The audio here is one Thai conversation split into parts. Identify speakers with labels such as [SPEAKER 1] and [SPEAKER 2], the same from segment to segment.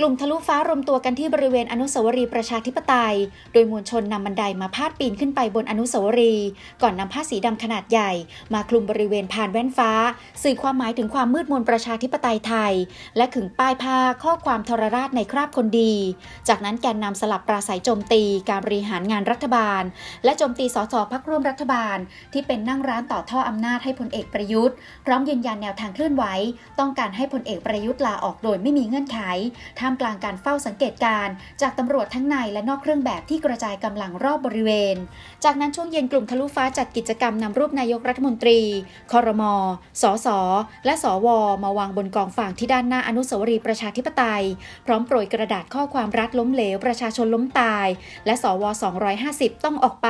[SPEAKER 1] กลุ่มทะลุฟ้ารวมตัวกันที่บริเวณอนุสาวรีย์ประชาธิปไตย โดยมวลชนนำบันไดามาพาดปีนขึ้นไปบนอนุสาวรีย์ ก่อนนำผ้าสีดำขนาดใหญ่ มาคลุมบริเวณผ่านแว่นฟ้า สื่อความหมายถึงความมืดมนประชาธิปไตยไทย และขึงป้ายผ้าข้อความทรราชในคราบคนดี จากนั้นแกนนำสลับปราศัยโจมตีการบริหารงานรัฐบาล และโจมตีสสพักร่วมรัฐบาล ที่เป็นนั่งร้านต่อท่ออำนาจให้พลเอกประยุทธ์พร้อมยืนยันแนวทางเคลื่อนไหว ต้องการให้พลเอกประยุทธ์ลาออกโดยไม่มีเงื่อนไขามกลางการเฝ้าสังเกตการจากตำรวจทั้งในและนอกเครื่องแบบที่กระจายกำลังรอบบริเวณ จากนั้นช่วงเย็นกลุ่มทะลุฟ้าจัดกิจกรรมนำรูปนายกรัฐมนตรี คอรมอสอสอและสอวอมาวางบนกองฝางที่ด้านหน้าอนุสาวรีย์ประชาธิปไตย พร้อมโปรยกระดาษข้อความรัฐล้มเหลวประชาชนล้มตาย และสอวอ250ต้องออกไป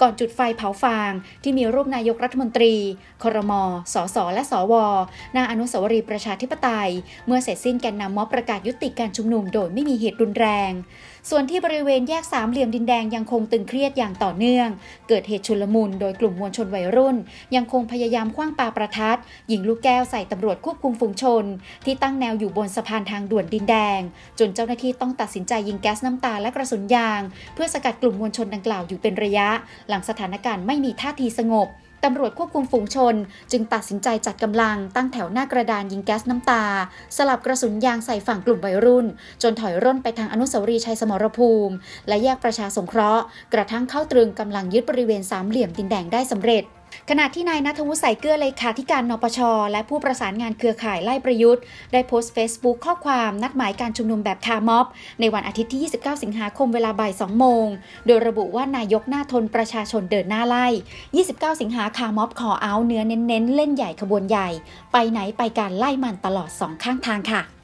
[SPEAKER 1] ก่อนจุดไฟเผาฟางที่มีรูปนายกรัฐมนตรีคอรมอสอสอและสอวอหน้าอนุสาวรีย์ประชาธิปไตย เมื่อเสร็จสิ้นแกนนำม็อบประกาศยุติการการชุมนุมโดยไม่มีเหตุรุนแรง ส่วนที่บริเวณแยกสามเหลี่ยมดินแดงยังคงตึงเครียดอย่างต่อเนื่อง เกิดเหตุชุลมุนโดยกลุ่มมวลชนวัยรุ่น ยังคงพยายามคว้างปาประทัดยิงลูกแก้วใส่ตำรวจควบคุมฝูงชน ที่ตั้งแนวอยู่บนสะพานทางด่วนดินแดง จนเจ้าหน้าที่ต้องตัดสินใจยิงแก๊สน้ำตาและกระสุนยาง เพื่อสกัดกลุ่มมวลชนดังกล่าวอยู่เป็นระยะ หลังสถานการณ์ไม่มีท่าทีสงบตำรวจควบคุมฝูงชน จึงตัดสินใจจัดกำลังตั้งแถวหน้ากระดานยิงแก๊สน้ำตา สลับกระสุนยางใส่ฝั่งกลุ่มวัยรุ่น จนถอยร่นไปทางอนุสาวรีย์ชัยสมรภูมิ และแยกประชาสงเคราะห์กระทั่งเข้าตรึงกำลังยึดบริเวณสามเหลี่ยมดินแดงได้สำเร็จขณะที่นายนัทวุฒิใส่เกลือเลขาธิการนปชและผู้ประสานงานเครือข่ายไล่ประยุทธ์ ได้โพสต์ Facebook ข้อความนัดหมายการชุมนุมแบบคาร์ม็อบ ในวันอาทิตย์ที่ 29 สิงหาคมเวลาบ่าย 2 โมง โดยระบุว่านายกหน้าทนประชาชนเดินหน้าไล่ 29 สิงหาคาร์ม็อบ ขอเอาเนื้อเน้นๆเล่นใหญ่ขบวนใหญ่ ไปไหนไปการไล่มันตลอดสองข้างทางค่ะ